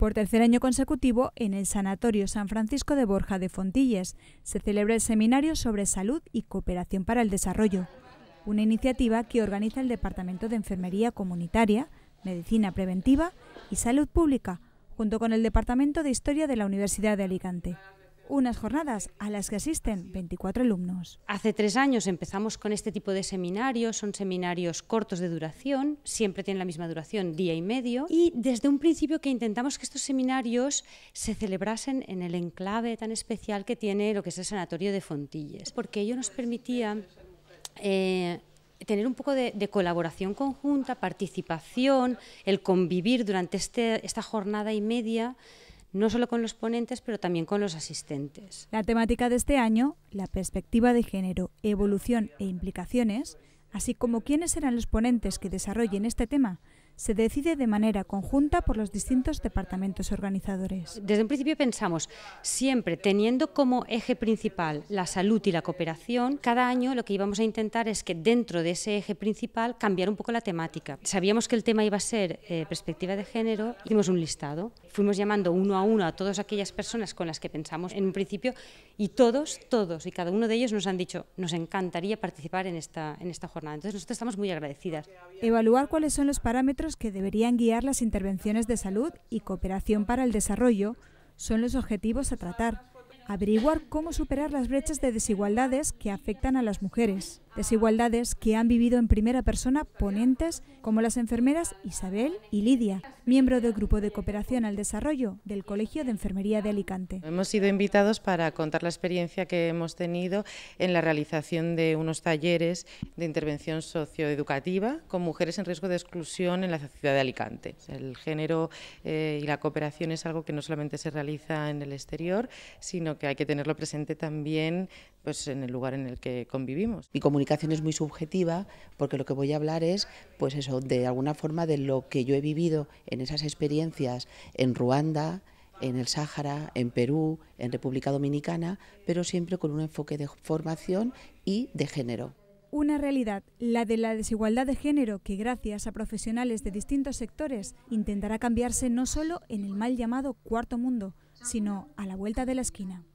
Por tercer año consecutivo, en el Sanatorio San Francisco de Borja de Fontilles se celebra el seminario sobre salud y cooperación para el desarrollo, una iniciativa que organiza el Departamento de Enfermería Comunitaria, Medicina Preventiva y Salud Pública, junto con el Departamento de Historia de la Universidad de Alicante unas jornadas a las que asisten 24 alumnos. Hace tres años empezamos con este tipo de seminarios, son seminarios cortos de duración, siempre tienen la misma duración, día y medio, y desde un principio que intentamos que estos seminarios se celebrasen en el enclave tan especial que tiene lo que es el Sanatorio de Fontilles, porque ello nos permitía... Eh, tener un poco de, colaboración conjunta, participación, el convivir durante este, esta jornada y media no solo con los ponentes, pero también con los asistentes. La temática de este año, la perspectiva de género, evolución e implicaciones, así como quiénes serán los ponentes que desarrollen este tema, se decide de manera conjunta por los distintos departamentos organizadores. Desde un principio pensamos, siempre teniendo como eje principal la salud y la cooperación, cada año lo que íbamos a intentar es que dentro de ese eje principal cambiar un poco la temática. Sabíamos que el tema iba a ser eh, perspectiva de género, hicimos un listado, fuimos llamando uno a uno a todas aquellas personas con las que pensamos en un principio y todos, todos y cada uno de ellos nos han dicho, nos encantaría participar en esta, en esta jornada. Entonces nosotros estamos muy agradecidas. Evaluar cuáles son los parámetros que deberían guiar las intervenciones de salud y cooperación para el desarrollo son los objetivos a tratar, averiguar cómo superar las brechas de desigualdades que afectan a las mujeres, Desigualdades que han vivido en primera persona ponentes como las enfermeras Isabel y Lidia, miembro del Grupo de Cooperación al Desarrollo del Colegio de Enfermería de Alicante. Hemos sido invitados para contar la experiencia que hemos tenido en la realización de unos talleres de intervención socioeducativa con mujeres en riesgo de exclusión en la ciudad de Alicante. El género eh, y la cooperación es algo que no solamente se realiza en el exterior, sino que hay que tenerlo presente también pues, en el lugar en el que convivimos comunicación es muy subjetiva porque lo que voy a hablar es, pues eso, de alguna forma de lo que yo he vivido en esas experiencias en Ruanda, en el Sáhara, en Perú, en República Dominicana, pero siempre con un enfoque de formación y de género. Una realidad, la de la desigualdad de género, que gracias a profesionales de distintos sectores intentará cambiarse no solo en el mal llamado cuarto mundo, sino a la vuelta de la esquina.